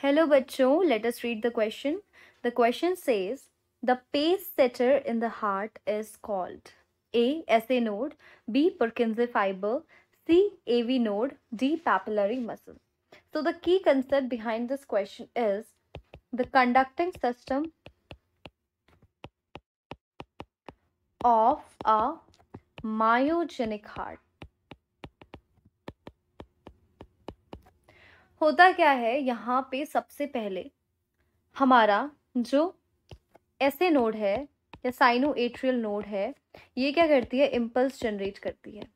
Hello bachcho, let us read the question. The question says, the pace setter in the heart is called A. SA node, B. Purkinje fiber, C. AV node, D. Papillary muscle. So the key concept behind this question is the conducting system of a myogenic heart. होता क्या है यहाँ पे सबसे पहले हमारा जो ऐसे नोड है या साइनो एट्रियल नोड है ये क्या करती है इम्पल्स जनरेट करती है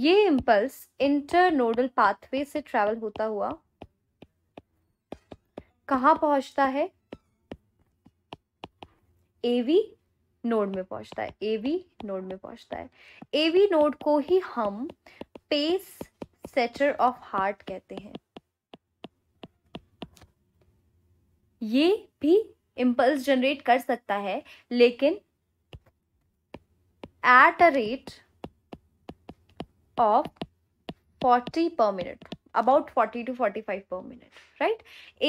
ये इम्पल्स इंटरनोडल पाथवे से ट्रेवल होता हुआ कहाँ पहुंचता है एवी नोड में पहुंचता है एवी नोड में पहुंचता है एवी नोड को ही हम पेस सेटर ऑफ हार्ट कहते हैं ये भी इंपल्स जनरेट कर सकता है लेकिन at a rate of forty per minute about forty to forty five per minute right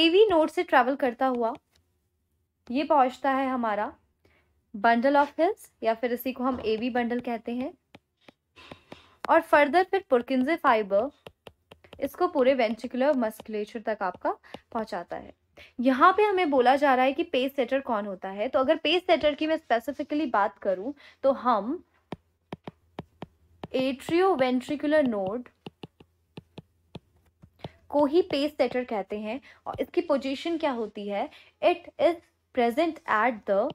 AV node से ट्रेवल करता हुआ ये पहुंचता है हमारा बंडल ऑफ हिल्स या फिर इसी को हम एवी बंडल कहते हैं और फर्दर फिर पुरकिंजे फाइबर इसको पूरे वेंट्रिकुलर मस्कुलेचर तक आपका पहुंचाता है यहाँ पे हमें बोला जा रहा है कि पेज सेटर कौन होता है तो अगर पेस सेटर की मैं स्पेसिफिकली बात करूं तो हम एट्रियो वेंट्रिकुलर नोड को ही पेस सेटर कहते हैं और इसकी पोजीशन क्या होती है it is present at the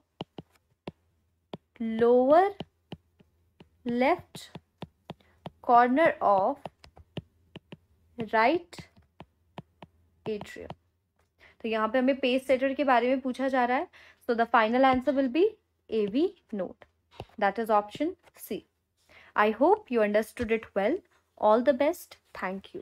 lower left corner of right atrium तो यहाँ पे हमें पेज सेटर के बारे में पूछा जा रहा है so the final answer will be A V node that is option C I hope you understood it well all the best thank you